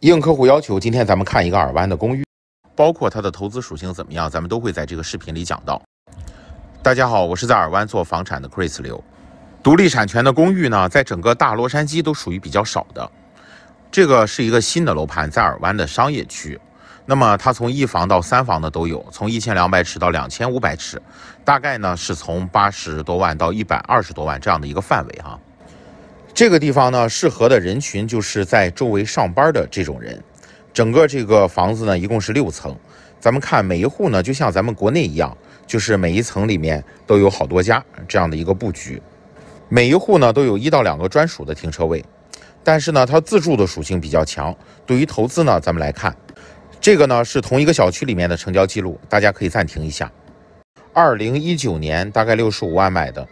应客户要求，今天咱们看一个尔湾的公寓，包括它的投资属性怎么样，咱们都会在这个视频里讲到。大家好，我是在尔湾做房产的 Chris 刘。独立产权的公寓呢，在整个大洛杉矶都属于比较少的。这个是一个新的楼盘，在尔湾的商业区。那么它从一房到三房的都有，从一千两百尺到两千五百尺，大概呢是从八十多万到一百二十多万这样的一个范围哈。这个地方呢，适合的人群就是在周围上班的这种人。整个这个房子呢，一共是六层。咱们看每一户呢，就像咱们国内一样，就是每一层里面都有好多家这样的一个布局。每一户呢，都有一到两个专属的停车位。但是呢，它自住的属性比较强。对于投资呢，咱们来看，这个呢是同一个小区里面的成交记录，大家可以暂停一下。二零一九年大概六十五万买的。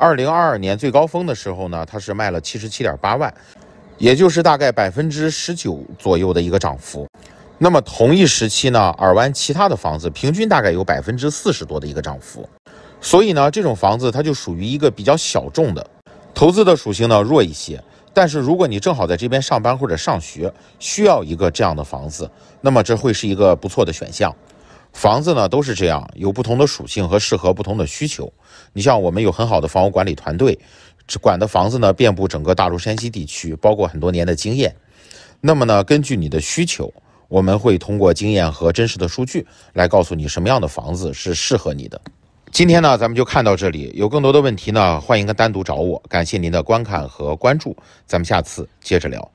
二零二二年最高峰的时候呢，它是卖了七十七点八万，也就是大概百分之十九左右的一个涨幅。那么同一时期呢，耳湾其他的房子平均大概有百分之四十多的一个涨幅。所以呢，这种房子它就属于一个比较小众的，投资的属性呢弱一些。但是如果你正好在这边上班或者上学，需要一个这样的房子，那么这会是一个不错的选项。房子呢都是这样，有不同的属性和适合不同的需求。你像我们有很好的房屋管理团队，管的房子呢遍布整个大陆、山西地区，包括很多年的经验。那么呢，根据你的需求，我们会通过经验和真实的数据来告诉你什么样的房子是适合你的。今天呢，咱们就看到这里，有更多的问题呢，欢迎单独找我。感谢您的观看和关注，咱们下次接着聊。